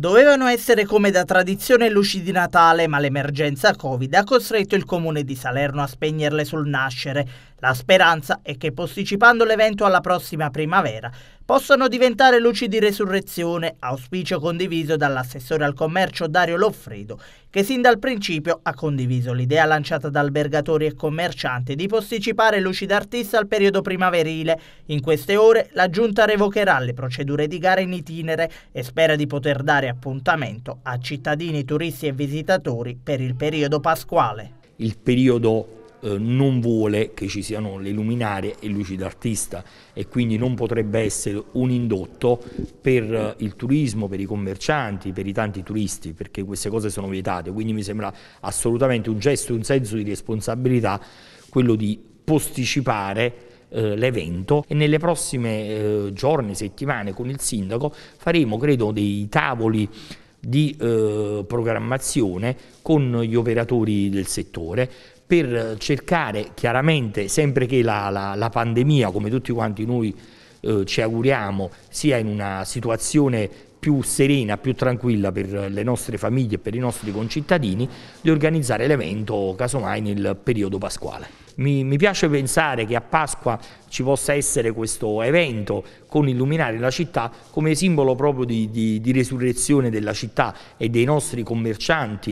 Dovevano essere come da tradizione luci di Natale, ma l'emergenza Covid ha costretto il comune di Salerno a spegnerle sul nascere. La speranza è che posticipando l'evento alla prossima primavera, possano diventare luci di resurrezione, auspicio condiviso dall'assessore al commercio Dario Loffredo, che sin dal principio ha condiviso l'idea lanciata da albergatori e commercianti di posticipare luci d'artista al periodo primaverile. In queste ore la Giunta revocherà le procedure di gara in itinere e spera di poter dare appuntamento a cittadini, turisti e visitatori per il periodo pasquale. Il periodo eh, non vuole che ci siano le luminarie e luci d'artista e quindi non potrebbe essere un indotto per eh, il turismo, per i commercianti, per i tanti turisti, perché queste cose sono vietate. Quindi mi sembra assolutamente un gesto, un senso di responsabilità quello di posticipare eh, l'evento e nelle prossime eh, giorni, settimane con il sindaco faremo credo dei tavoli di eh, programmazione con gli operatori del settore per cercare chiaramente, sempre che la, la, la pandemia, come tutti quanti noi eh, ci auguriamo, sia in una situazione più serena, più tranquilla per le nostre famiglie e per i nostri concittadini di organizzare l'evento casomai nel periodo pasquale. Mi, mi, piace pensare che a Pasqua ci possa essere questo evento con illuminare la città come simbolo proprio di, di, di resurrezione della città e dei nostri commercianti.